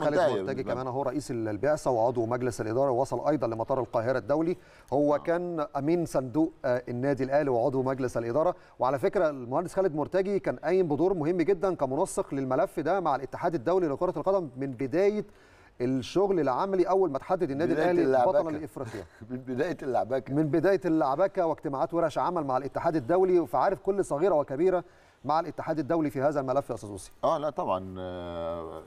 خالد مرتجي كمان هو رئيس البعثه وعضو مجلس الاداره وصل ايضا لمطار القاهره الدولي هو آه. كان امين صندوق آه، النادي الاهلي وعضو مجلس الاداره وعلى فكره المهندس خالد مرتجي كان قايم بدور مهم جدا كمنسق للملف ده مع الاتحاد الدولي لكره القدم من بدايه الشغل العملي اول ما تحدد النادي الاهلي بطل الافريقيا من بدايه اللعبكه من بدايه اللعبكه واجتماعات ورش عمل مع الاتحاد الدولي فعارف كل صغيره وكبيره مع الاتحاد الدولي في هذا الملف يا استاذ اه لا طبعا آه،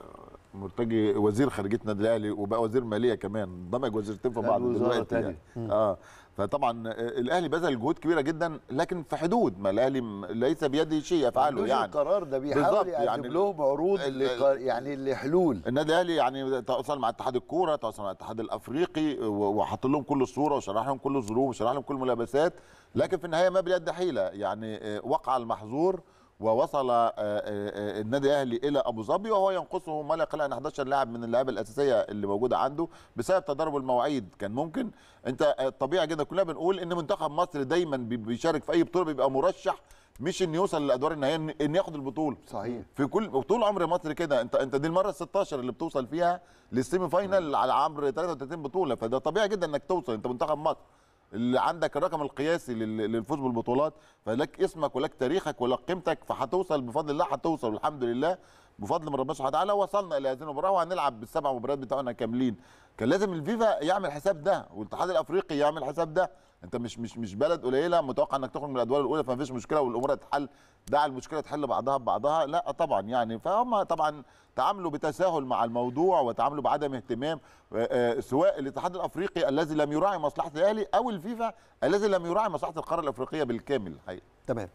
مرتجي وزير خارجيه النادي الاهلي وبقى وزير ماليه كمان اندمج وزيرتين في بعض دلوقتي يعني. اه فطبعا الاهلي بذل جهود كبيره جدا لكن في حدود ما الاهلي ليس بيده شيء يفعله يعني القرار ده بيحاول يقدم يعني لهم عروض يعني لحلول النادي الاهلي يعني تواصل مع اتحاد الكوره تواصل مع الاتحاد الافريقي وحط لهم كل الصوره وشرح لهم كل الظروف وشرح لهم كل الملابسات لكن في النهايه ما بيد حيله يعني آه، وقع المحظور ووصل آه، آه، آه، النادي الاهلي الى ابو ظبي وهو ينقصه ما لا يقل عن 11 لاعب من اللعيبه الاساسيه اللي موجوده عنده بسبب تضارب المواعيد كان ممكن انت طبيعي جدا كلنا بنقول ان منتخب مصر دايما بيشارك في اي بطوله بيبقى مرشح مش ان يوصل للادوار النهائيه ان ياخد البطوله صحيح في كل طول عمر مصر كده انت انت دي المره ال 16 اللي بتوصل فيها للسيمي فاينل على عمر 33 بطوله فده طبيعي جدا انك توصل انت منتخب مصر اللي عندك الرقم القياسي للفوز بالبطولات فلك اسمك ولك تاريخك ولك قيمتك فهتوصل بفضل الله هتوصل والحمد لله بفضل من ربنا سبحانه وتعالى وصلنا الى هذه المباراه وهنلعب بالسبع مباريات بتاعنا كاملين كان لازم الفيفا يعمل حساب ده والاتحاد الافريقي يعمل حساب ده انت مش مش مش بلد قليله متوقع انك تخرج من الادوار الاولى فمفيش مشكله والامور هتتحل دع المشكله تحل بعضها ببعضها لا طبعا يعني فهم طبعا تعاملوا بتساهل مع الموضوع وتعاملوا بعدم اهتمام آه، آه، سواء الاتحاد الافريقي الذي لم يراعي مصلحه الاهلي او الفيفا الذي لم يراعي مصلحه القاره الافريقيه بالكامل الحقيقه تمام